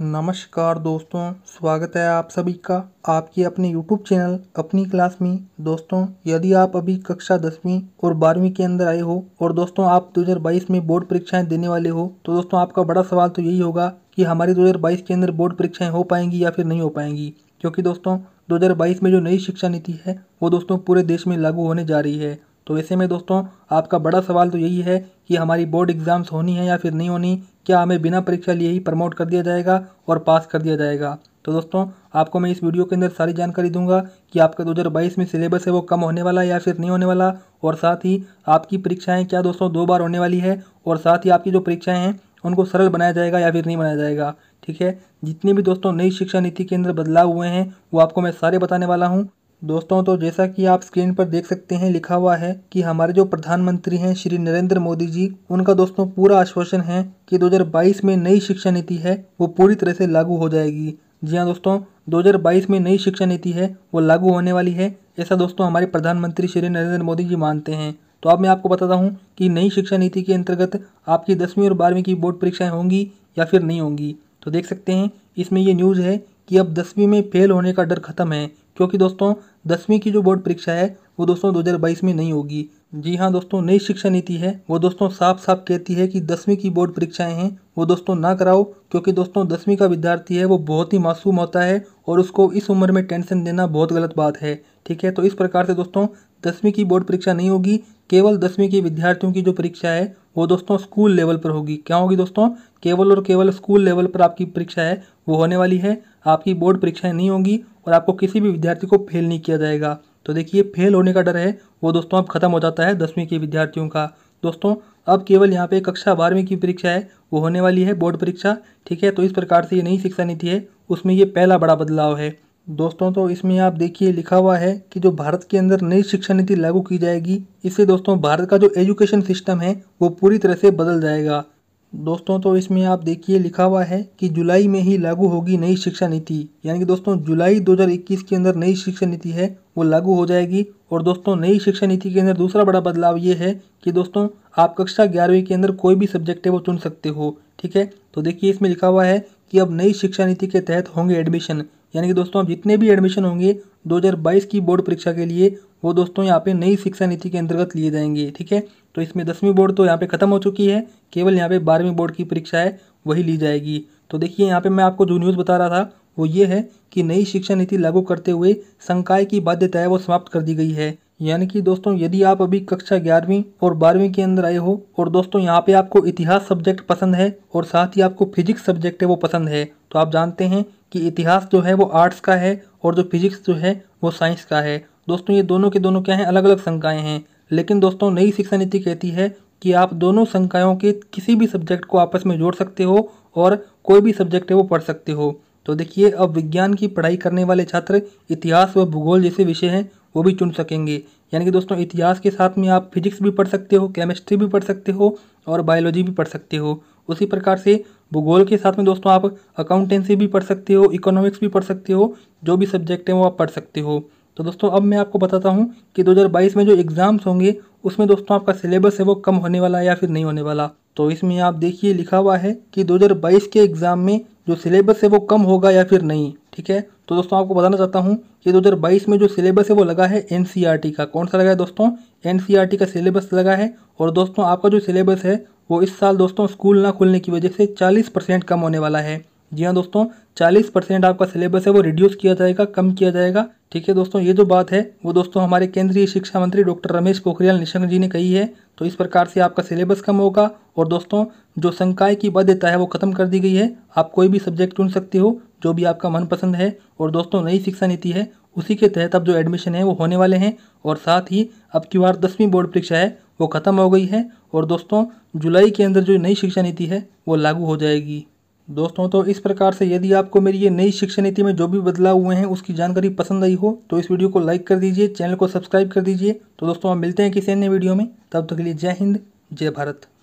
नमस्कार दोस्तों स्वागत है आप सभी का आपकी अपने YouTube चैनल अपनी क्लास में दोस्तों यदि आप अभी कक्षा दसवीं और बारहवीं के अंदर आए हो और दोस्तों आप 2022 में बोर्ड परीक्षाएं देने वाले हो तो दोस्तों आपका बड़ा सवाल तो यही होगा कि हमारी 2022 के अंदर बोर्ड परीक्षाएं हो पाएंगी या फिर नहीं हो पाएंगी क्योंकि दोस्तों 2022 में जो नई शिक्षा नीति है वो दोस्तों पूरे देश में लागू होने जा रही है तो ऐसे में दोस्तों आपका बड़ा सवाल तो यही है कि हमारी बोर्ड एग्ज़ाम्स होनी है या फिर नहीं होनी क्या हमें बिना परीक्षा लिए ही प्रमोट कर दिया जाएगा और पास कर दिया जाएगा तो दोस्तों आपको मैं इस वीडियो के अंदर सारी जानकारी दूंगा कि आपका दो में सिलेबस है वो कम होने वाला है या फिर नहीं होने वाला और साथ ही आपकी परीक्षाएँ क्या दोस्तों दो बार होने वाली है और साथ ही आपकी जो परीक्षाएँ हैं उनको सरल बनाया जाएगा या फिर नहीं बनाया जाएगा ठीक है जितने भी दोस्तों नई शिक्षा नीति के अंदर बदलाव हुए हैं वो आपको मैं सारे बताने वाला हूँ दोस्तों तो जैसा कि आप स्क्रीन पर देख सकते हैं लिखा हुआ है कि हमारे जो प्रधानमंत्री हैं श्री नरेंद्र मोदी जी उनका दोस्तों पूरा आश्वासन है कि 2022 में नई शिक्षा नीति है वो पूरी तरह से लागू हो जाएगी जी हाँ दोस्तों 2022 में नई शिक्षा नीति है वो लागू होने वाली है ऐसा दोस्तों हमारे प्रधानमंत्री श्री नरेंद्र मोदी जी मानते हैं तो अब मैं आपको बताता हूँ कि नई शिक्षा नीति के अंतर्गत आपकी दसवीं और बारहवीं की बोर्ड परीक्षाएँ होंगी या फिर नहीं होंगी तो देख सकते हैं इसमें ये न्यूज़ है कि अब दसवीं में फेल होने का डर खत्म है क्योंकि दोस्तों दसवीं की जो बोर्ड परीक्षा है वो दोस्तों 2022 में नहीं होगी जी हाँ दोस्तों नई शिक्षा नीति है वो दोस्तों साफ साफ कहती है कि दसवीं की बोर्ड परीक्षाएं हैं वो दोस्तों ना कराओ क्योंकि दोस्तों दसवीं का विद्यार्थी है वो बहुत ही मासूम होता है और उसको इस उम्र में टेंशन देना बहुत गलत बात है ठीक है तो इस प्रकार से दोस्तों दसवीं की बोर्ड परीक्षा नहीं होगी केवल दसवीं के विद्यार्थियों की जो परीक्षा है वो दोस्तों स्कूल लेवल पर होगी क्या होगी दोस्तों केवल और केवल स्कूल लेवल पर आपकी परीक्षा है वो होने वाली है आपकी बोर्ड परीक्षाएं नहीं होंगी और आपको किसी भी विद्यार्थी को फेल नहीं किया जाएगा तो देखिए फेल होने का डर है वो दोस्तों अब खत्म हो जाता है दसवीं के विद्यार्थियों का दोस्तों अब केवल यहाँ पे कक्षा बारहवीं की परीक्षा है वो होने वाली है बोर्ड परीक्षा ठीक है तो इस प्रकार से ये नई शिक्षा नीति है उसमें ये पहला बड़ा बदलाव है दोस्तों तो इसमें आप देखिए लिखा हुआ है कि जो भारत के अंदर नई शिक्षा नीति लागू की जाएगी इससे दोस्तों भारत का जो एजुकेशन सिस्टम है वो पूरी तरह से बदल जाएगा दोस्तों तो इसमें आप देखिए लिखा हुआ है कि जुलाई में ही लागू होगी नई शिक्षा नीति यानी कि दोस्तों जुलाई 2021 के अंदर नई शिक्षा नीति है वो लागू हो जाएगी और दोस्तों नई शिक्षा नीति के अंदर दूसरा बड़ा बदलाव ये है कि दोस्तों आप कक्षा ग्यारहवीं के अंदर कोई भी सब्जेक्ट है वो चुन सकते हो ठीक है तो देखिए इसमें लिखा हुआ है कि अब नई शिक्षा नीति के तहत होंगे एडमिशन यानी कि दोस्तों अब जितने भी एडमिशन होंगे 2022 की बोर्ड परीक्षा के लिए वो दोस्तों यहाँ पे नई शिक्षा नीति के अंतर्गत लिए जाएंगे ठीक है तो इसमें दसवीं बोर्ड तो यहाँ पे ख़त्म हो चुकी है केवल यहाँ पे बारहवीं बोर्ड की परीक्षा है वही ली जाएगी तो देखिए यहाँ पे मैं आपको जो न्यूज़ बता रहा था वो ये है कि नई शिक्षा नीति लागू करते हुए संकाय की है वो समाप्त कर दी गई है यानी कि दोस्तों यदि आप अभी कक्षा ग्यारहवीं और बारहवीं के अंदर आए हो और दोस्तों यहाँ पे आपको इतिहास सब्जेक्ट पसंद है और साथ ही आपको फिजिक्स सब्जेक्ट है वो पसंद है तो आप जानते हैं कि इतिहास जो है वो आर्ट्स का है और जो फिजिक्स जो है वो साइंस का है दोस्तों ये दोनों के दोनों क्या हैं अलग अलग संकाय हैं लेकिन दोस्तों नई शिक्षा नीति कहती है कि आप दोनों संकायों के किसी भी सब्जेक्ट को आपस में जोड़ सकते हो और कोई भी सब्जेक्ट है वो पढ़ सकते हो तो देखिए अब विज्ञान की पढ़ाई करने वाले छात्र इतिहास व भूगोल जैसे विषय हैं वो भी चुन सकेंगे यानी कि दोस्तों इतिहास के साथ में आप फिजिक्स भी पढ़ सकते हो केमिस्ट्री भी पढ़ सकते हो और बायोलॉजी भी पढ़ सकते हो उसी प्रकार से भूगोल के साथ में दोस्तों आप अकाउंटेंसी भी पढ़ सकते हो इकोनॉमिक्स भी पढ़ सकते हो जो भी सब्जेक्ट है वो आप पढ़ सकते हो तो दोस्तों अब मैं आपको बताता हूँ कि 2022 में जो एग्ज़ाम्स होंगे उसमें दोस्तों आपका सिलेबस है वो कम होने वाला है या फिर नहीं होने वाला तो इसमें आप देखिए लिखा हुआ है कि 2022 के एग्ज़ाम में जो सिलेबस है वो कम होगा या फिर नहीं ठीक है तो दोस्तों आपको बताना चाहता हूँ कि 2022 में जो सिलेबस है वो लगा है एन e का कौन सा लगा है दोस्तों एन e का सिलेबस लगा है और दोस्तों आपका जो सिलेबस है वो इस साल दोस्तों स्कूल ना खुलने की वजह से 40 परसेंट कम होने वाला है जी हाँ दोस्तों 40 परसेंट आपका सिलेबस है वो रिड्यूस किया जाएगा कम किया जाएगा ठीक है दोस्तों ये जो बात है वो दोस्तों हमारे केंद्रीय शिक्षा मंत्री डॉक्टर रमेश पोखरियाल निशंक जी ने कही है तो इस प्रकार से आपका सिलेबस कम होगा और दोस्तों जो संकाय की बाध्यता है वो ख़त्म कर दी गई है आप कोई भी सब्जेक्ट चुन सकते हो जो भी आपका मनपसंद है और दोस्तों नई शिक्षा नीति है उसी के तहत अब जो एडमिशन है वो होने वाले हैं और साथ ही अब की बार दसवीं बोर्ड परीक्षा है वो ख़त्म हो गई है और दोस्तों जुलाई के अंदर जो नई शिक्षा नीति है वो लागू हो जाएगी दोस्तों तो इस प्रकार से यदि आपको मेरी ये नई शिक्षा नीति में जो भी बदलाव हुए हैं उसकी जानकारी पसंद आई हो तो इस वीडियो को लाइक कर दीजिए चैनल को सब्सक्राइब कर दीजिए तो दोस्तों हम मिलते हैं किसी अन्य वीडियो में तब तक के लिए जय हिंद जय भारत